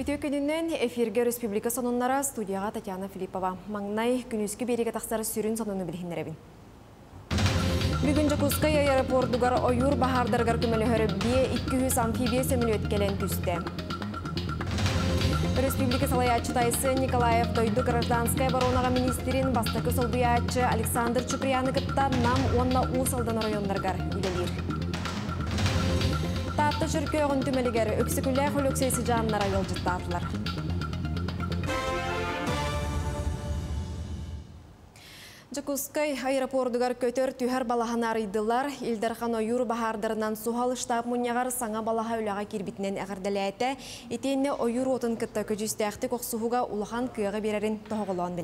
Үтөкінінен эфирге республика сонуннара студияға Татьяна Филиппова. Маңнай күніскі береге тақсары сүрін сонуны әбін. Бүгін Жакускай аэропортугар ойур бахардаргар көмелі бе 200 амфибия сөмілі өткелен түсті. Республика салай салаячы тайсы Николаев дойды гражданская баронаға министерин бастықы солбиячы Александр Чуприяныкытта нам онна у салдан районларғар үлелер. Ата жүркі оғын өксі күлі құл өксесі жанынара ел көтөр түһәр балаһана арыйдылар. Илдархан юр баһардырынан сухал штаб саңа балаһа кербітінен кирбитнен әгәрдәләтә. Итенне оюр отын кытта көҗүстәхте коксуһуга улахан кыяга берәрен тоголон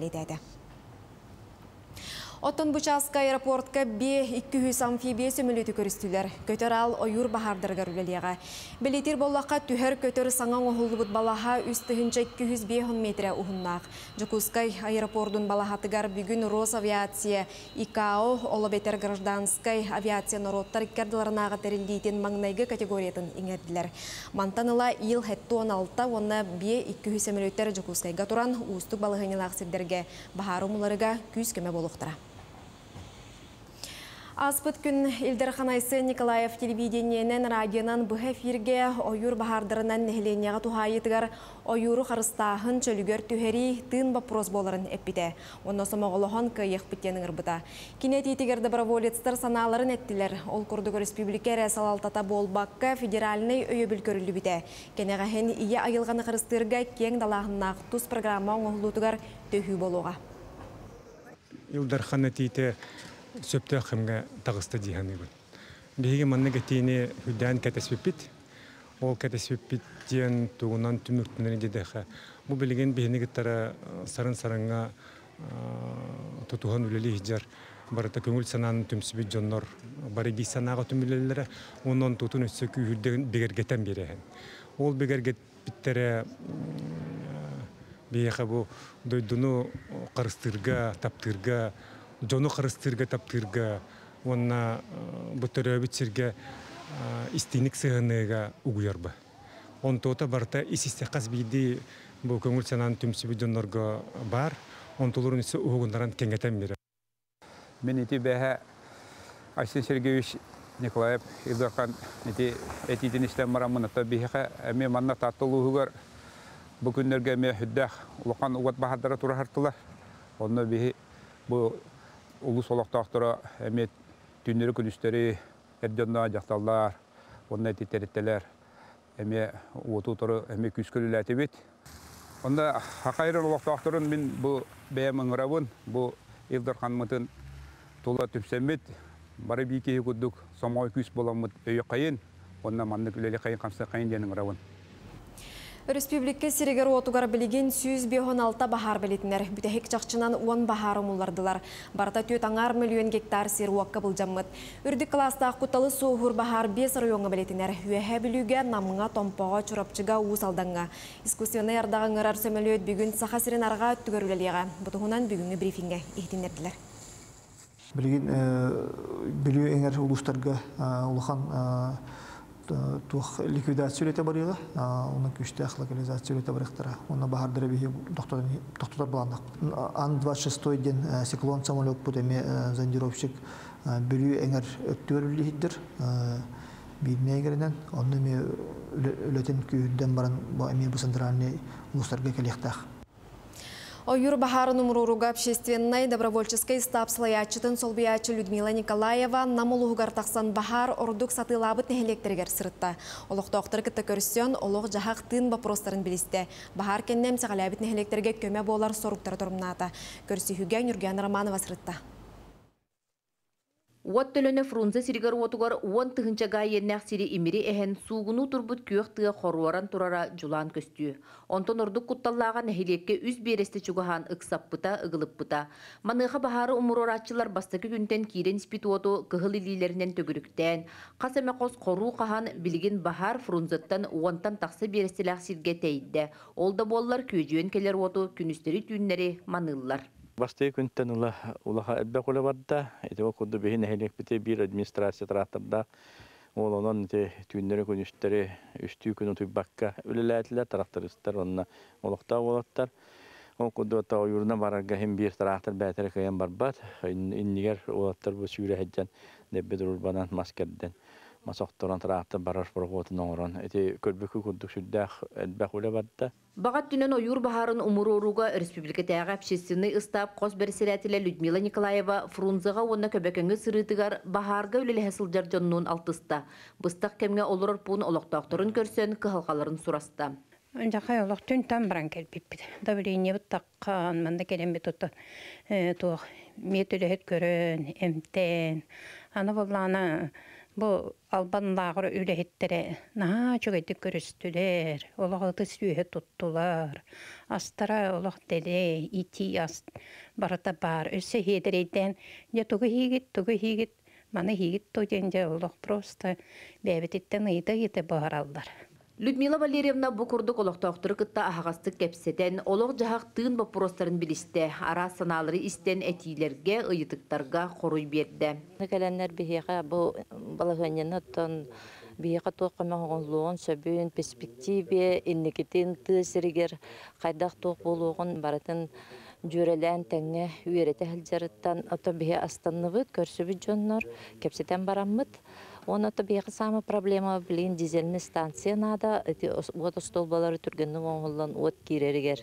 Оттон бұчасқа аэропортқа бе 200 амфибия сөмілеті көрістілер. Көтер ал ойур бағардырғар үлелеға. Білетер болаққа түхер көтер саңан ұғылыбыт балаға үстіхінші 200 метре ұғыннақ. Жукускай аэропортын балағатығар бүгін Росавиация, ИКАО, Олабетер Гражданскай авиация нұроттар керділарынағы тәрілдейтін маңнайғы категориятын еңерділер. Мантаныла ил хәтті 16 оны бе 200 туран Жукускайға тұран ұстық балығынылақ сіздерге бағарумыларыға кеме болуқтыра. Аспыт күн Илдерхан Николаев телевидениенен радионан бұғы эфирге ойур бағардырынан нехленеға тухайытығар ойуру қарыстағын чөлігер түхәрі тын бапрос боларын әппіде. Онна сомоғылыған кайық біттенің ұрбыта. Кенет етігер доброволецтер саналарын әттілер. Ол күрдігі республикер салалтата болбаққа федеральный өйі білкөрілі біте. Кенеғахен ие айылғаны қарыстырға кең далағыннақ тус программа оңғылутығар төхі болуға. Илдархан әтейте сөптө хымга тагысты диһан үгүн. Биһиги манна кетиини хүлдән кәтәсвиппит. Ол кәтәсвиппит диэн тугунан түмүктүнен дедеха. Бу билген биһини гыттара э, сарын-сарынга э, тутухан үлелі хиджар. Барыта көңіл сананы түмсібі жоннор. Бары бей санаға түмілелері, онын тұтын өтсі күйілдігін бігергетен береген. Ол бігергет біттері э, бейеқі бу дойдыны қарыстырға, таптырға, жону кырыстырга таптырга онна э, буттерөбитсирге э, истиник сыгыныга угуярба онтоота барта исистекас биди бу көңүл санаан түмсүбү жоннорго бар онтулурун исе угундаран кеңетем бире мен ити бэхэ Арсен Сергеевич Николаев Евдокан ити этидин иштен марамынатта бихэ эми манна таттылуугар бу күндөргө эми хүддах улукан угат бахадара турахартылар онно бихи бу солақты солоқтақтыра әмет түннері күністері әрденна жақталлар, онна теттереттелер, әме оту тұры әме күскілі әтебет. Онда хақайры олоқтақтырын мен бұл бәйім ұңырабын, бұл илдар қанмытын тола түпсәмет, бары бейкейі күддік, сомға күс боламыт өйі қайын, онда мандық үлелі қайын қамсы қайын денің Республика сирегер отугар билигин 116 бахар білетінер. Бүтехек чакчынан 10 бахар умуллардылар. Барта төт аңар миллион гектар сир уакка булжаммыт. Үрдүк класста куталы суһур бахар 5 районга билетинер. Үһә білуге, намыңа томпага чурапчыга усалданга. Искусионер дагы ңарар сөмөлөт бүгін саха сирен арға түгөрүлелеге. Бутугунан бүгінгі брифингге иһтинердилер. Билигин э, билүү эңер улустарга э, Э, тух ликвидацию лете барыга, уны күчтә локализацию лете барыктыра. Уны баһардыр бихи тохтотар буландык. Ан 26 ден э, циклон самолет бу деме э, зондировщик бөлү эңер өктөрүлү хиддер. Билмегерден аны ме үлөтен күдден баран бу эми бу центральный улустарга Оюр бахарын Муруруга общественной добровольческой стаб слаячытын солбиячы Людмила Николаева намулуғығар тақсан Бахар ордук саты лабыт негелектергер сырытта. Олықты доктор кітті көрсен, олық жағақ тын вопростарын білісті. Бахар кеннем сағалабит негелектерге көме болар соруктар тұрмыната. Көрсі Романова сырытта. Уот төлөнө фрунзе сиригер отугар уон тыгынча гайеннях сири имири эхен суугуну турбут күйөх тыга хоруаран турара жулан көстүү. Онтон ордук кутталлаага эхилекке үз бересте чугахан ыксаппыта, ыгылыппыта. Маныха бахары умурорачылар бастыкы күнтен кирен спит оту кыгыл илилеринен төгүрүктен, касамекос коруу кахан билген бахар фрунзеттен уонтан таксы берестелях сирге тейдде. Олда боллар көйжөн келер оту күнүстери түйүннери маныллар. Басты күнтен ула улаха эббе кулы барда, эти о кудду бехин эхелек бите бир администрация таратырда, ол онон те түйіннері күніштері үштүй күні тұйбаққа үліләтілер тарақтырыстар, онына олықта олаттар. Ол құдды отта ойырына барарға хем бір тарақтыр бәтірі көйен барбат, иннігер олаттар бұл сүйрі әджен, дебі дұрылбанан маскерден масохторан барар эти Бағат дүнен ойур бахарын республика тәғы общественный ыстап қос берсерәтілі Людмила Николаева Фрунзыға онна көбәкеңі сырытыгар бахарға өлелі хәсілдер жоннуын алтыста. Бұстақ кемге олырыр пуын олықтақтырын көрсен кығылғаларын сурасты Жақай олық түн там баран Давление келем бі э, көрөн аны болана Бу албаннағыр үлехеттере наха чөгетік көрістілер, олағыты сүйе тұттылар, Астыра олақ деде, ити аст барата бар, өсі хедерейден, не түгі хигіт, түгі хигіт, маны хигіт туден же олақ просто бәбететтен ыйды еті бағаралдар. Людмила Валерьевна букурдук олохтоохтыры кытта ахагастык кепсетен олох жахак тыын вопростарын білісті, ара саналары істен этилерге, ыйытыктарга коруй берді. Кәләннәр бихеха бу балагынны тон бихеха тоқма гоңлуон перспективе иннекетин тысыргер тоқ болугун баратын жүрелән тәңе үйрәтә хәл жарыттан ото бихе астанныбыт көрсөбү жоннор бараммыт оны то бегі самы проблема блин дизельный станция надо вот стол балары түргеннің оңылын от кирерігер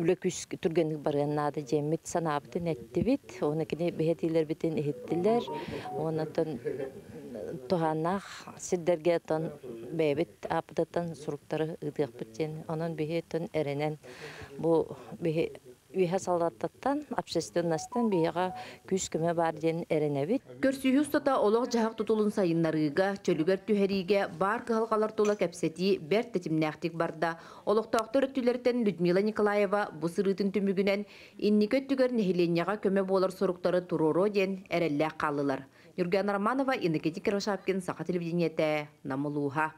үле күс түргенник барган нады жемит санабыты нетти бит оны кине бехетилер еттілер. эхиттилер онотон туханах сиддерге тон бебит апдатан суруктары ыдык битен онон бехетон эренен бу бехе үйе салдаттан общественностан бияға күс күмі бар ден эренебит. Көрсүйі ұстата олоқ жағық тұтылын сайынларыға, чөлігер түһериге бар қылғалар тола кәпсеті бәр барда. Олықтақты өріктілерден Людмила Николаева бұл сырытын түмігінен инник өттігер нехиленияға көмі болар сұрықтары ден әрелі қалылар. Юрген Романова, Иннекетик Рашапкин, Сақа телевидениеті, Намылуға.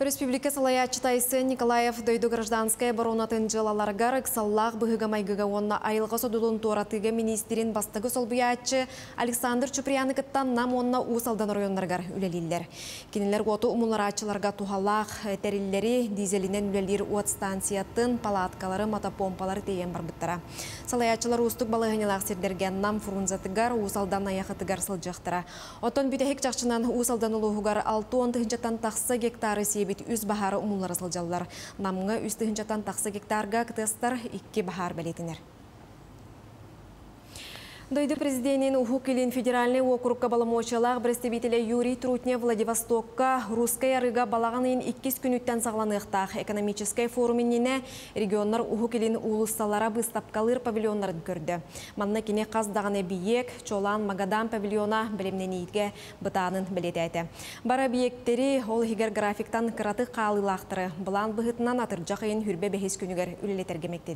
Республика Салая Читайсы Николаев дойду гражданская баронатын жылаларгар ықсаллақ бұғыға майгіга онна айылга содулун туратыға министерин бастыгы солбыячы Александр Чуприяныктан нам онна салдан районларгар үлелілер. Кенелер оту умыларачыларға тухалақ тәрілері дизелінен үлелер уат станциятын палаткалары, мотопомпалары дейін барбыттара. Салаячылар устық балығынелақ сердерген нам фурунзатыгар усалдан аяқытыгар сылжықтыра. Отон бүтәхек жақшынан усалдан ұлығығар 6-10 тақсы гектары бит үз бахары умуллар ызылжаллар. Намыңы үз жатан тақсы гектарға кытыстар 2 бахар бәлетінер. Дойды президентин ухук федеральный округка баламочалақ представители Юрий Трутне Владивостокка русская рыга балағанын 2 күнүттен сағланықтақ. экономический форумынене регионлар ухук илин улысталара бұстапкалыр павильонларын көрді. Манна кене қаздағаны биек, Чолан, Магадан павильона білімненейге бұтанын біледі Бара биектері ол хигер графиктан қыраты қалылақтыры. Бұлан бұғытынан атыржақайын хүрбе бәхес күнігер үлілетергемекті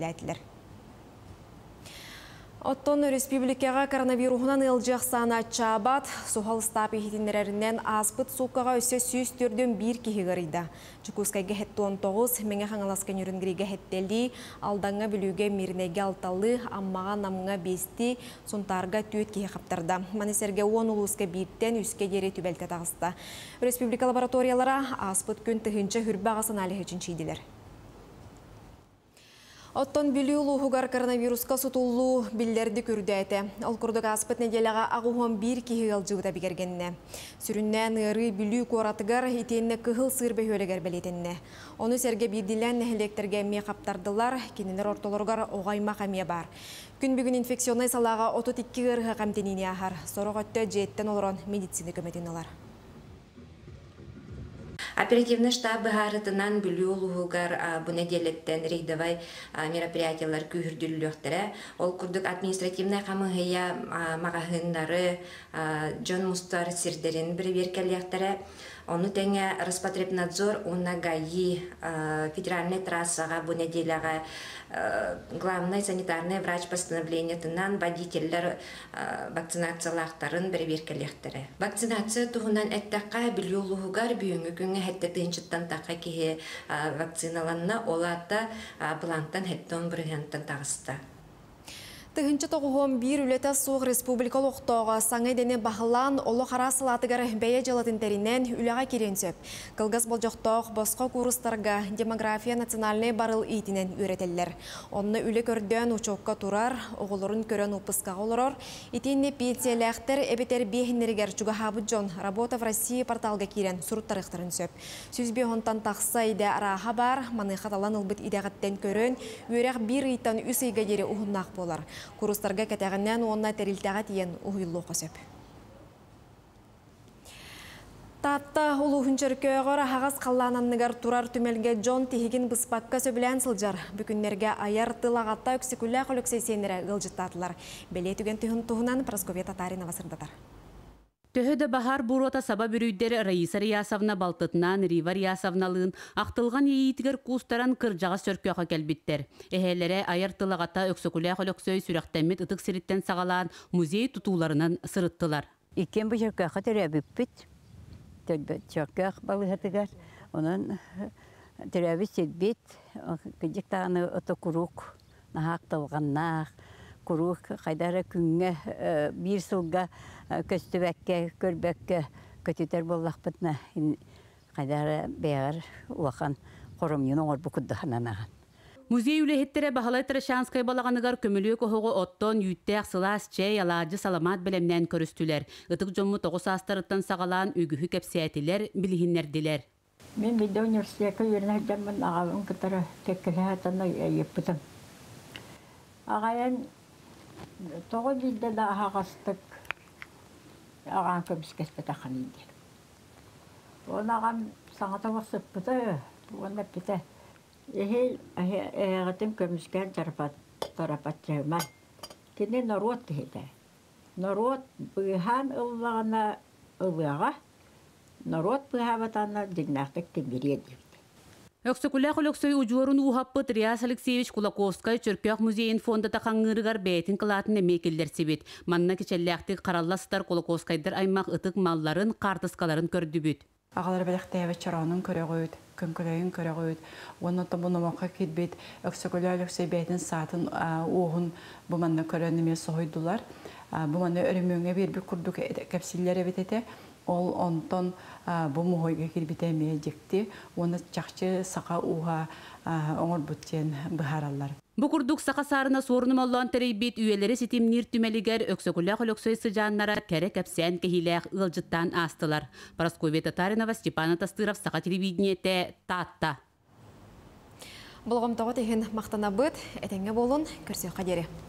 Оттон республикаға коронавирухынан ылжық сана чабат, сухал стап ехетіндерінен аспыт сукаға өсе сүйіз түрден бір кейі ғарыйда. он хетті 19, мене қаңаласқан үрінгіріге хеттелді, алдаңа білуге мерінеге алталы, аммаға намыңа бесті, сұнтарға түйет кейі қаптырды. Манесерге 10 улууске бииттен үске дере түбелте тагыста Республика лабораториялара аспыт күн түхінші хүрбі ағасын Оттон білі ұлу коронавируска коронавирусқа сұтулу білдерді көрді әті. Ол күрдіға аспыт неделіға ағуғын бір кейі ғалжығыда бігергенне. Сүрінне нұры білі қоратығар етенне күхіл сырбе өлігер білетенне. Оны сәрге бірділен электерге ме қаптардылар, кенінер ортолорғар оғайма бар. Күн бүгін инфекционный салаға 32 2 ғырға қамтеніне ағар. Сорығытты жеттен олырон медицина көметін олар. Оперативный штабы быһаарытынан бүлі улугугар буна делеттен рейдовай мероприятиялар күйүрдүллөхтере ол курдук административный джон магаһыннары жон бір сирдерин бириберкелияктере Оны тәңе Роспотребнадзор унаға и э, федеральный трассаға бұ неделяға э, главный санитарный врач постановление тынан э, вакцинация вакцинациялақтарын бір Вакцинация туғынан әттәққа ұғығар бүйінгі күнгі әтті түйіншіттен таққа кеге вакциналанна олата бұланттан әтті тағысты. Тыгынчы тоғуғым бір үлеті суық республикалық тоғы саңы дене бағылан олы қара бәйе жалатынтерінен үліға керенсіп. Қылғыз бол жоқтоқ босқа курыстарға демография национальный барыл етінен үйретелілер. Онны үлі көрден ұчоққа тұрар, оғылырын көрен ұпысқаға олырыр. Итенне пенсияләқтір әбетер бейхінергер жүгі хабы жон работа в России порталға керен сұрыттарықтырын сөп. Сүзбе онтан тақса иде араға бар, маныға талан ұлбыт идеғаттен көрін, өрәқ бір иттан үсейгәдері болар курустарга кәтәғінен онна тәрілтәға тиен ұйылу қосып. Татта ұлу хүнчіркі ғора ағас турар түмелге Джон Тихигин бұспаққа сөбілән сылжар. Бүкіннерге аяр тылағатта өксікүлі құліксей сенері ғылжыттатылар. Белетүген түхін тұхынан Прасковет Атарина басырдатар. Төһөдө бахар бурота саба бүрүйдер Раиса Риясовна балтытынан Рива Риясовналын ақтылған ейітігер кустаран кыржаға сөркөға келбіттер. Эхелере айыртылағата өксөкілі қолөксөй сүрәқтәмет ытық сириттен сағалан музей тутууларынан сырыттылар. Икен бұл жөкөға тәрі бүппіт. Жөкөғ балы хатыгар. Оның э, тәрі сетбет. Кедік тағаны ұты күрук. Нахақ талғаннақ. Күрук қайдары күнге э, бір сылға көстүбәккә, көрбәккә көтүтер боллақпытна. Қайдары бәғар уақан қорымнен оңыр бұқыддығананаған. Музей үлеһеттере баһалай Трешанскай балаганыгар көмөлүө кохого оттон юттеак сылаас чэй алаажы саламат белемнен көрүстүлөр. Ытык жомму тогуз астырыттан сагалаан үгүһү кепсиэтилер билиһиннердилер. Мен бидде университетке үйрүнө жаммын агабын кытары теккеле атана айыппытым. Агаян тогуз бидде да агастык Ағаң көміскеспіті қанын дел. Оны ағам саңата басыппыты, оны біті. Ехел әғытым көміскен тарапат жеумен. Кені дейді. бұйхан ұлығына Өксөкүлөх өлөксөй ужуорун ухаппыт Риас Алексеевич Кулаковскай Чөркөк музейин фондата қаңғырғар бәйтін кылатын эмекелдер себет. Манна кечелләкті қаралластар Кулаковскайдар аймақ ытық малларын, қартыскаларын көрдібіт. Ағалар бәліқті әві чараның көрі қойыд, күнкілейін көрі қойыд. Оны тұм бұны мұққа кетбет, өксөкүләк өлөксөй бәйтін сатын оғын бұманна көрәніме соғыдылар. Бұманна бір бербі күрдік кәпсілер әвететі. Ол онтон бұл мұғойға кірбітәме жекті, оны чақчы сақа уға оңыр бұттен бұхаралар. Бұқұрдық сақасарына сорыным Аллан тәрейбет үйелері сетемнер түмәлігер өксөкілі қылөксөй сыжаннара кәрі кәпсән кәхиләқ ұлжыттан астылар. Параскове Татаринова, Степана Тастыров, Сақа телевидениеті Татта. Бұлғым тоғы мақтана бұд, әтенге болын, көрсе қадері.